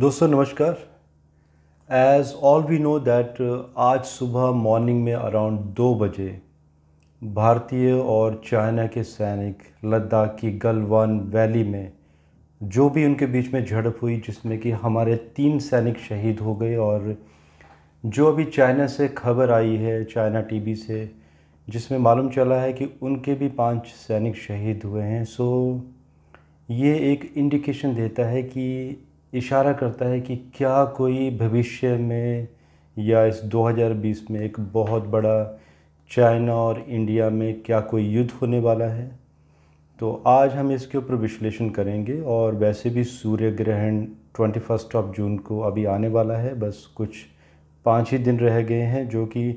दोस्तों नमस्कार as all we know that आज सुबह मॉर्निंग में अराउंड दो बजे भारतीय और चाइना के सैनिक लद्दाख की गलवान वैली में जो भी उनके बीच में झड़प हुई जिसमें कि हमारे तीन सैनिक शहीद हो गए और जो अभी चाइना से खबर आई है चाइना टीवी से जिसमें मालूम चला है कि उनके भी पांच सैनिक शहीद हुए हैं सो ये एक इंडिकेशन देता है कि इशारा करता है कि क्या कोई भविष्य में या इस 2020 में एक बहुत बड़ा चाइना और इंडिया में क्या कोई युद्ध होने वाला है तो आज हम इसके ऊपर विश्लेषण करेंगे और वैसे भी सूर्य ग्रहण ट्वेंटी फर्स्ट ऑफ जून को अभी आने वाला है बस कुछ पाँच ही दिन रह गए हैं जो कि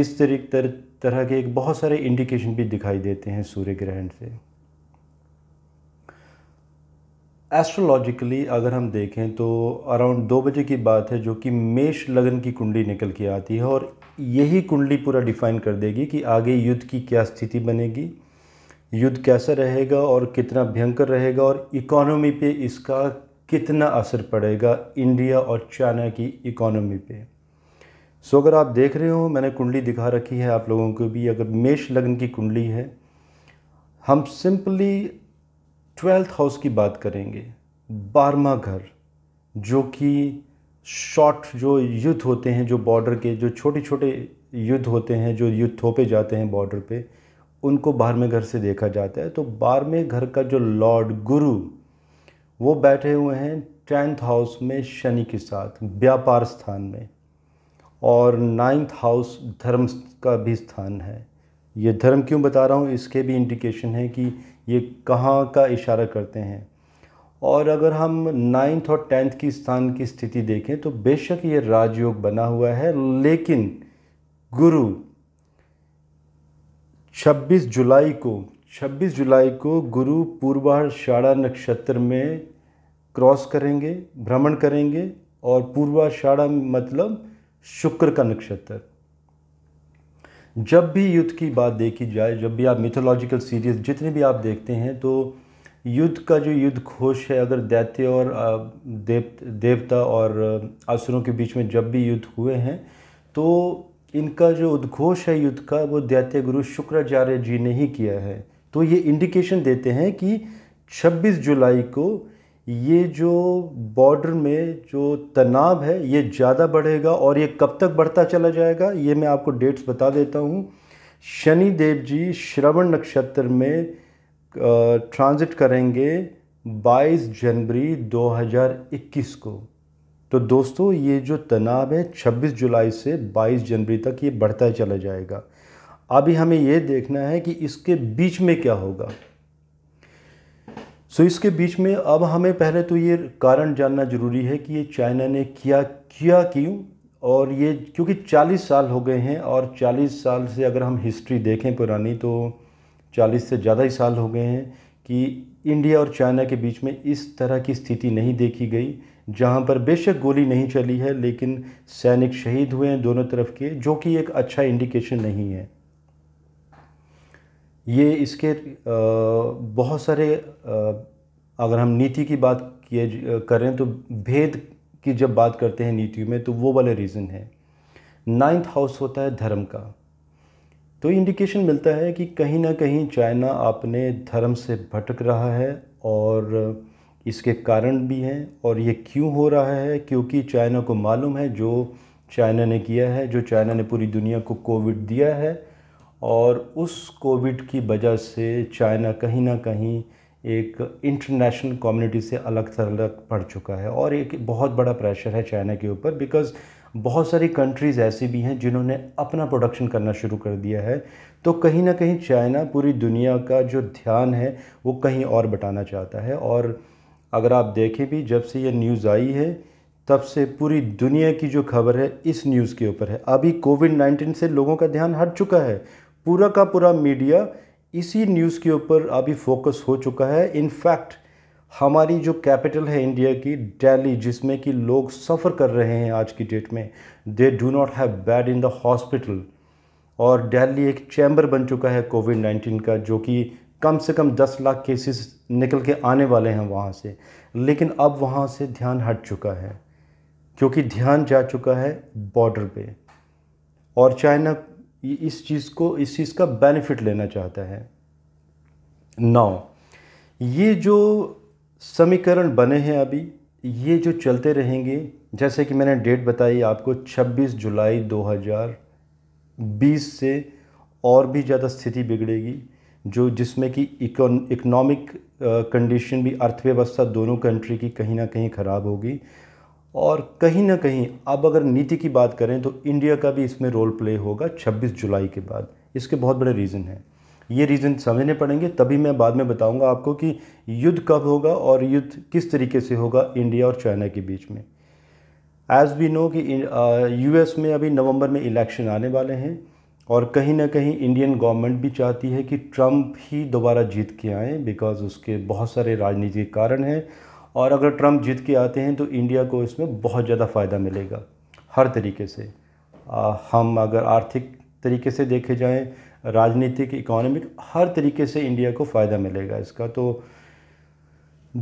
इस तरीक तरह के एक बहुत सारे इंडिकेशन भी दिखाई देते हैं सूर्य ग्रहण से एस्ट्रोलॉजिकली अगर हम देखें तो अराउंड दो बजे की बात है जो कि मेष लगन की कुंडली निकल के आती है और यही कुंडली पूरा डिफ़ाइन कर देगी कि आगे युद्ध की क्या स्थिति बनेगी युद्ध कैसा रहेगा और कितना भयंकर रहेगा और इकोनॉमी पे इसका कितना असर पड़ेगा इंडिया और चाइना की इकोनॉमी पे सो अगर आप देख रहे हो मैंने कुंडली दिखा रखी है आप लोगों को भी अगर मेष लग्न की कुंडली है हम सिंपली ट्वेल्थ हाउस की बात करेंगे बारवा घर जो कि शॉर्ट जो युद्ध होते हैं जो बॉर्डर के जो छोटे छोटे युद्ध होते हैं जो युद्ध थोपे जाते हैं बॉर्डर पे उनको बारहवें घर से देखा जाता है तो बारहवें घर का जो लॉर्ड गुरु वो बैठे हुए हैं टेंथ हाउस में शनि के साथ व्यापार स्थान में और नाइन्थ हाउस धर्म का भी स्थान है ये धर्म क्यों बता रहा हूँ इसके भी इंडिकेशन है कि ये कहाँ का इशारा करते हैं और अगर हम नाइन्थ और टेंथ की स्थान की स्थिति देखें तो बेशक ये राजयोग बना हुआ है लेकिन गुरु 26 जुलाई को 26 जुलाई को गुरु पूर्वाषाढ़ा नक्षत्र में क्रॉस करेंगे भ्रमण करेंगे और पूर्वाषाढ़ा मतलब शुक्र का नक्षत्र जब भी युद्ध की बात देखी जाए जब भी आप मिथोलॉजिकल सीरीज़ जितने भी आप देखते हैं तो युद्ध का जो युद्ध घोष है अगर दैत्य और देव देवता और असुरों के बीच में जब भी युद्ध हुए हैं तो इनका जो उद्घोष है युद्ध का वो दैत्य गुरु शुक्राचार्य जी ने ही किया है तो ये इंडिकेशन देते हैं कि 26 जुलाई को ये जो बॉर्डर में जो तनाव है ये ज़्यादा बढ़ेगा और ये कब तक बढ़ता चला जाएगा ये मैं आपको डेट्स बता देता हूँ शनि देव जी श्रवण नक्षत्र में ट्रांजिट करेंगे 22 जनवरी 2021 को तो दोस्तों ये जो तनाव है 26 जुलाई से 22 जनवरी तक ये बढ़ता चला जाएगा अभी हमें ये देखना है कि इसके बीच में क्या होगा सो so, इसके बीच में अब हमें पहले तो ये कारण जानना ज़रूरी है कि ये चाइना ने किया किया क्यों और ये क्योंकि 40 साल हो गए हैं और 40 साल से अगर हम हिस्ट्री देखें पुरानी तो 40 से ज़्यादा ही साल हो गए हैं कि इंडिया और चाइना के बीच में इस तरह की स्थिति नहीं देखी गई जहाँ पर बेशक गोली नहीं चली है लेकिन सैनिक शहीद हुए हैं दोनों तरफ के जो कि एक अच्छा इंडिकेशन नहीं है ये इसके बहुत सारे अगर हम नीति की बात किए करें तो भेद की जब बात करते हैं नीतियों में तो वो वाले रीज़न है नाइन्थ हाउस होता है धर्म का तो इंडिकेशन मिलता है कि कहीं ना कहीं चाइना अपने धर्म से भटक रहा है और इसके कारण भी हैं और ये क्यों हो रहा है क्योंकि चाइना को मालूम है जो चाइना ने किया है जो चाइना ने पूरी दुनिया को कोविड दिया है और उस कोविड की वजह से चाइना कहीं ना कहीं एक इंटरनेशनल कम्युनिटी से अलग थलग पड़ चुका है और एक बहुत बड़ा प्रेशर है चाइना के ऊपर बिकॉज़ बहुत सारी कंट्रीज़ ऐसी भी हैं जिन्होंने अपना प्रोडक्शन करना शुरू कर दिया है तो कहीं ना कहीं चाइना पूरी दुनिया का जो ध्यान है वो कहीं और बटाना चाहता है और अगर आप देखें भी जब से ये न्यूज़ आई है तब से पूरी दुनिया की जो खबर है इस न्यूज़ के ऊपर है अभी कोविड नाइन्टीन से लोगों का ध्यान हट चुका है पूरा का पूरा मीडिया इसी न्यूज़ के ऊपर अभी फोकस हो चुका है इनफैक्ट हमारी जो कैपिटल है इंडिया की दिल्ली जिसमें कि लोग सफ़र कर रहे हैं आज की डेट में they do not have bed in the hospital और दिल्ली एक चैम्बर बन चुका है कोविड नाइन्टीन का जो कि कम से कम दस लाख केसेस निकल के आने वाले हैं वहाँ से लेकिन अब वहाँ से ध्यान हट चुका है क्योंकि ध्यान जा चुका है बॉर्डर पे और चाइना इस चीज़ को इस चीज़ का बेनिफिट लेना चाहता है नौ ये जो समीकरण बने हैं अभी ये जो चलते रहेंगे जैसे कि मैंने डेट बताई आपको 26 जुलाई 2020 से और भी ज़्यादा स्थिति बिगड़ेगी जो जिसमें कि इकोनॉमिक कंडीशन भी अर्थव्यवस्था दोनों कंट्री की कहीं ना कहीं ख़राब होगी और कहीं ना कहीं अब अगर नीति की बात करें तो इंडिया का भी इसमें रोल प्ले होगा 26 जुलाई के बाद इसके बहुत बड़े रीज़न हैं ये रीज़न समझने पड़ेंगे तभी मैं बाद में बताऊंगा आपको कि युद्ध कब होगा और युद्ध किस तरीके से होगा इंडिया और चाइना के बीच में एज़ वी नो कि यूएस में अभी नवंबर में इलेक्शन आने वाले हैं और कहीं ना कहीं इंडियन गवर्नमेंट भी चाहती है कि ट्रंप ही दोबारा जीत के आएँ बिकॉज़ उसके बहुत सारे राजनीतिक कारण हैं और अगर ट्रंप जीत के आते हैं तो इंडिया को इसमें बहुत ज़्यादा फ़ायदा मिलेगा हर तरीके से आ, हम अगर आर्थिक तरीके से देखे जाएं राजनीतिक इकोनॉमिक हर तरीके से इंडिया को फ़ायदा मिलेगा इसका तो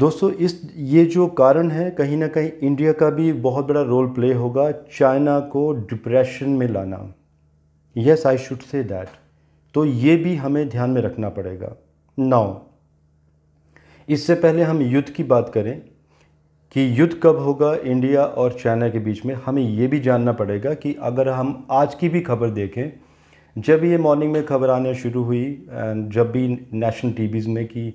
दोस्तों इस ये जो कारण है कहीं ना कहीं इंडिया का भी बहुत बड़ा रोल प्ले होगा चाइना को डिप्रेशन में लाना yes I should say that तो ये भी हमें ध्यान में रखना पड़ेगा नाउ इससे पहले हम युद्ध की बात करें कि युद्ध कब होगा इंडिया और चाइना के बीच में हमें ये भी जानना पड़ेगा कि अगर हम आज की भी खबर देखें जब ये मॉर्निंग में खबर आने शुरू हुई जब भी नेशनल टीवीज़ में कि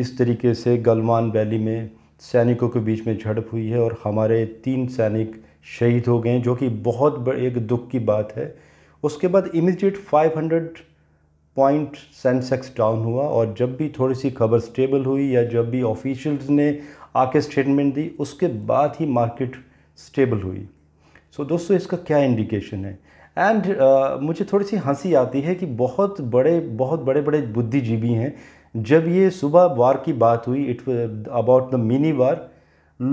इस तरीके से गलवान वैली में सैनिकों के बीच में झड़प हुई है और हमारे तीन सैनिक शहीद हो गए जो कि बहुत बड़े एक दुख की बात है उसके बाद इमीडिएट 500 पॉइंट सेंसेक्स डाउन हुआ और जब भी थोड़ी सी खबर स्टेबल हुई या जब भी ऑफिशियल्स ने आके स्टेटमेंट दी उसके बाद ही मार्केट स्टेबल हुई सो so, दोस्तों इसका क्या इंडिकेशन है एंड uh, मुझे थोड़ी सी हंसी आती है कि बहुत बड़े बहुत बड़े बड़े बुद्धिजीवी हैं जब ये सुबह वार की बात हुई it about the mini war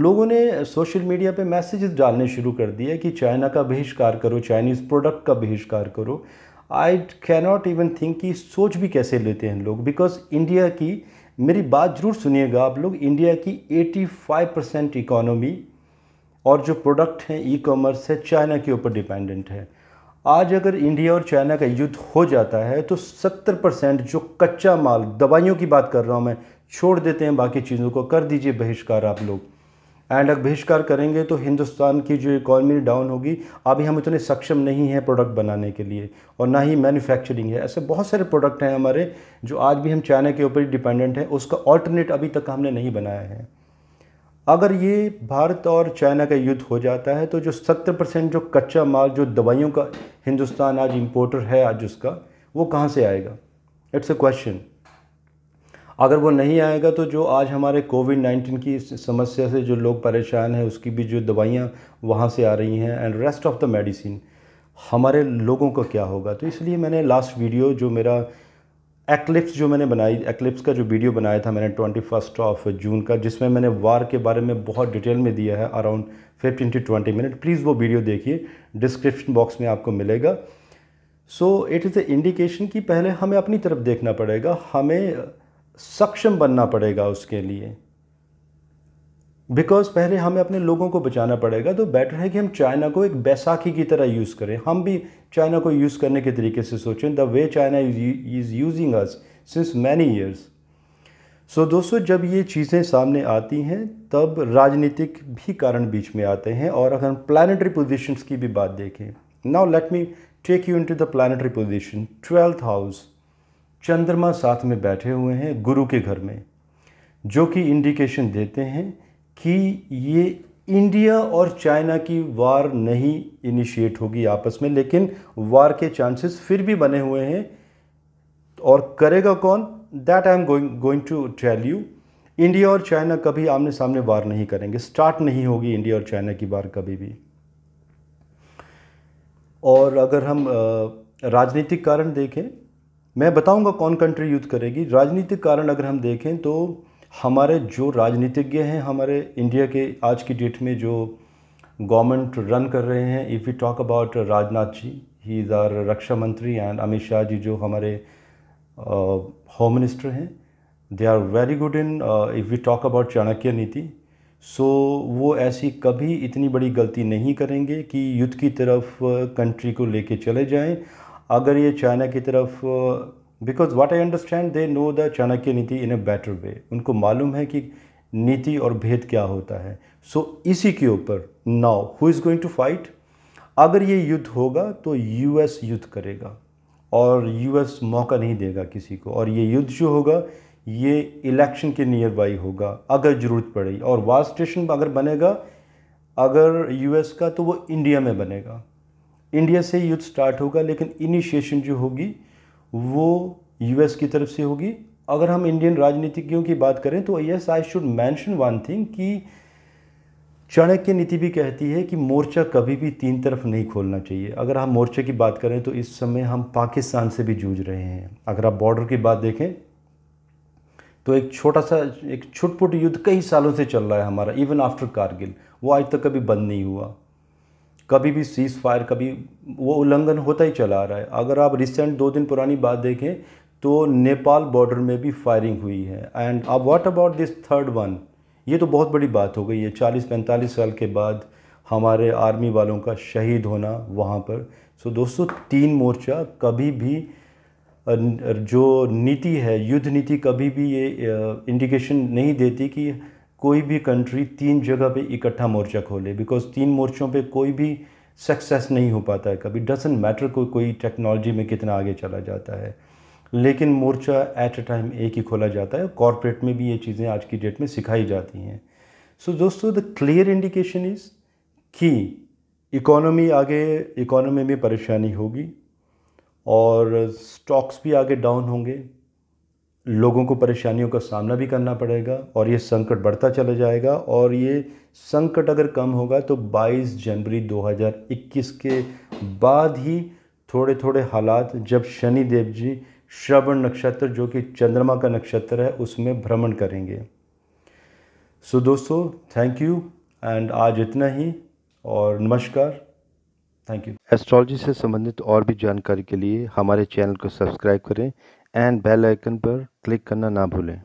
लोगों ने सोशल मीडिया पे मैसेजेस डालने शुरू कर दिए कि चाइना का बहिष्कार करो चाइनीज़ प्रोडक्ट का बहिष्कार करो आई कैनॉट इवन थिंक कि सोच भी कैसे लेते हैं लोग बिकॉज इंडिया की मेरी बात ज़रूर सुनिएगा आप लोग इंडिया की 85 परसेंट इकोनॉमी और जो प्रोडक्ट हैं ई कॉमर्स है चाइना के ऊपर डिपेंडेंट है आज अगर इंडिया और चाइना का युद्ध हो जाता है तो 70 परसेंट जो कच्चा माल दवाइयों की बात कर रहा हूँ मैं छोड़ देते हैं बाकी चीज़ों को कर दीजिए बहिष्कार आप लोग एंड अगर बहिष्कार करेंगे तो हिंदुस्तान की जो इकॉनमी डाउन होगी अभी हम इतने सक्षम नहीं हैं प्रोडक्ट बनाने के लिए और ना ही मैन्युफैक्चरिंग है ऐसे बहुत सारे प्रोडक्ट हैं हमारे जो आज भी हम चाइना के ऊपर ही डिपेंडेंट हैं उसका ऑल्टरनेट अभी तक हमने नहीं बनाया है अगर ये भारत और चाइना का युद्ध हो जाता है तो जो सत्तर परसेंट जो कच्चा माल जो दवाइयों का हिंदुस्तान आज इम्पोर्टर है आज उसका वो कहाँ से आएगा इट्स अ क्वेश्चन अगर वो नहीं आएगा तो जो आज हमारे कोविड नाइन्टीन की समस्या से जो लोग परेशान हैं उसकी भी जो दवाइयाँ वहाँ से आ रही हैं and rest of the medicine हमारे लोगों का क्या होगा तो इसलिए मैंने लास्ट वीडियो जो मेरा एक्लिप्स जो मैंने बनाई एक्लिप्स का जो वीडियो बनाया था मैंने ट्वेंटी फर्स्ट ऑफ जून का जिसमें मैंने वार के बारे में बहुत डिटेल में दिया है around fifteen to twenty minute please वो वीडियो देखिए डिस्क्रिप्शन बॉक्स में आपको मिलेगा so it is a indication कि पहले हमें अपनी तरफ देखना पड़ेगा हमें सक्षम बनना पड़ेगा उसके लिए बिकॉज पहले हमें अपने लोगों को बचाना पड़ेगा तो बेटर है कि हम चाइना को एक बैसाखी की तरह यूज़ करें हम भी चाइना को यूज़ करने के तरीके से सोचें the way China is using us since many years so दोस्तों जब ये चीज़ें सामने आती हैं तब राजनीतिक भी कारण बीच में आते हैं और अगर हम प्लानटरी पोजिशंस की भी बात देखें now let me take you into the planetary position twelfth house चंद्रमा साथ में बैठे हुए हैं गुरु के घर में जो कि इंडिकेशन देते हैं कि ये इंडिया और चाइना की वार नहीं इनिशिएट होगी आपस में लेकिन वार के चांसेस फिर भी बने हुए हैं और करेगा कौन that I am going going to tell you India और चाइना कभी आमने सामने वार नहीं करेंगे स्टार्ट नहीं होगी इंडिया और चाइना की वार कभी भी और अगर हम राजनीतिक कारण देखें मैं बताऊंगा कौन कंट्री यूज़ करेगी राजनीतिक कारण अगर हम देखें तो हमारे जो राजनीतिज्ञ हैं हमारे इंडिया के आज की डेट में जो गवर्नमेंट रन कर रहे हैं if you talk about Rajnath ji he is our रक्षा मंत्री एंड अमित शाह जी जो हमारे होम मिनिस्टर हैं they are very good in if you talk about Chanakya Niti so वो ऐसी कभी इतनी बड़ी गलती नहीं करेंगे कि युद्ध की तरफ कंट्री को लेके चले जाएं अगर ये चाइना की तरफ because what I understand they know the Chanakya Niti in a better way उनको मालूम है कि नीति और भेद क्या होता है सो so, इसी के ऊपर now who is going to fight अगर ये युद्ध होगा तो यूएस युद्ध करेगा और यूएस मौका नहीं देगा किसी को और ये युद्ध जो होगा ये इलेक्शन के नियर बाई होगा अगर ज़रूरत पड़ेगी और वार स्टेशन अगर बनेगा अगर यूएस का तो वो इंडिया में बनेगा इंडिया से युद्ध स्टार्ट होगा लेकिन इनिशिएशन जो होगी वो यूएस की तरफ से होगी अगर हम इंडियन राजनीतिज्ञों की बात करें तो yes I should mention one thing कि चाणक्य नीति भी कहती है कि मोर्चा कभी भी तीन तरफ नहीं खोलना चाहिए अगर हम मोर्चे की बात करें तो इस समय हम पाकिस्तान से भी जूझ रहे हैं अगर आप बॉर्डर की बात देखें तो एक छोटा सा एक छुटपुट युद्ध कई सालों से चल रहा है हमारा इवन आफ्टर कारगिल वो आज तक कभी बंद नहीं हुआ कभी भी सीज़ फायर कभी वो उल्लंघन होता ही चला आ रहा है अगर आप रिसेंट दो दिन पुरानी बात देखें तो नेपाल बॉर्डर में भी फायरिंग हुई है एंड अब what about this third one ये तो बहुत बड़ी बात हो गई है चालीस पैंतालीस साल के बाद हमारे आर्मी वालों का शहीद होना वहाँ पर सो so, दोस्तों तीन मोर्चा कभी भी जो नीति है युद्ध नीति कभी भी ये इंडिकेशन नहीं देती कि कोई भी कंट्री तीन जगह पे इकट्ठा मोर्चा खोले बिकॉज तीन मोर्चों पे कोई भी सक्सेस नहीं हो पाता है कभी डजेंट मैटर को कोई टेक्नोलॉजी में कितना आगे चला जाता है लेकिन मोर्चा एट अ टाइम एक ही खोला जाता है कॉरपोरेट में भी ये चीज़ें आज की डेट में सिखाई जाती हैं सो so, दोस्तों द क्लियर इंडिकेशन इज़ कि इकोनॉमी आगे इकोनॉमी में परेशानी होगी और स्टॉक्स भी आगे डाउन होंगे लोगों को परेशानियों का सामना भी करना पड़ेगा और ये संकट बढ़ता चला जाएगा और ये संकट अगर कम होगा तो 22 जनवरी 2021 के बाद ही थोड़े थोड़े हालात जब शनि देव जी श्रवण नक्षत्र जो कि चंद्रमा का नक्षत्र है उसमें भ्रमण करेंगे सो so, दोस्तों थैंक यू एंड आज इतना ही और नमस्कार थैंक यू एस्ट्रोलॉजी से संबंधित और भी जानकारी के लिए हमारे चैनल को सब्सक्राइब करें एंड बेल आइकन पर क्लिक करना ना भूलें